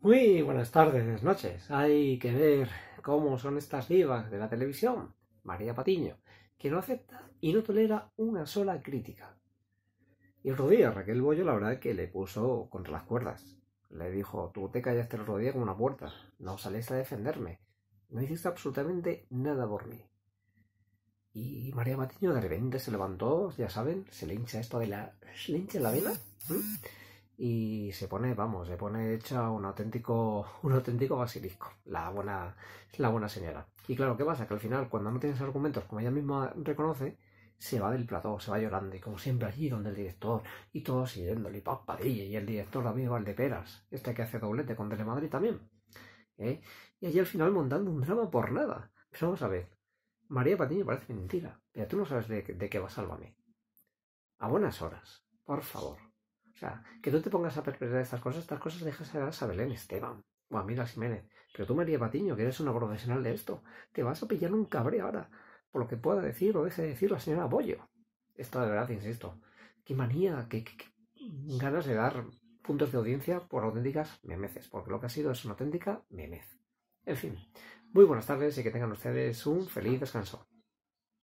Muy buenas tardes, noches. Hay que ver cómo son estas vivas de la televisión. María Patiño, que no acepta y no tolera una sola crítica. Y el otro día Raquel Bollo la verdad que le puso contra las cuerdas. Le dijo, tú te callaste el otro con una puerta, no sales a defenderme, no hiciste absolutamente nada por mí. Y María Patiño de repente se levantó, ya saben, se le hincha esto de la... se le hincha la vela? y se pone, vamos, se pone hecha un auténtico, un auténtico basilisco, la buena, la buena señora. Y claro, ¿qué pasa? Que al final, cuando no tienes argumentos, como ella misma reconoce, se va del plató, se va llorando, y como siempre allí donde el director, y todos siguiéndole, y papadilla, y el director también Valdeperas, este que hace doblete con Madrid también. ¿eh? Y allí al final montando un drama por nada. eso pues vamos a ver, María Patiño parece mentira, pero tú no sabes de, qué va salvarme A buenas horas, por favor. O sea, que tú te pongas a perpetrar estas cosas, estas cosas dejas a Belén Esteban o a Mira Jiménez. Pero tú, María Patiño, que eres una profesional de esto, te vas a pillar un cabre ahora por lo que pueda decir o deje de decir la señora Bollo. Esto de verdad, insisto. Qué manía, qué, qué ganas de dar puntos de audiencia por auténticas memeces, porque lo que ha sido es una auténtica memez. En fin, muy buenas tardes y que tengan ustedes un feliz descanso.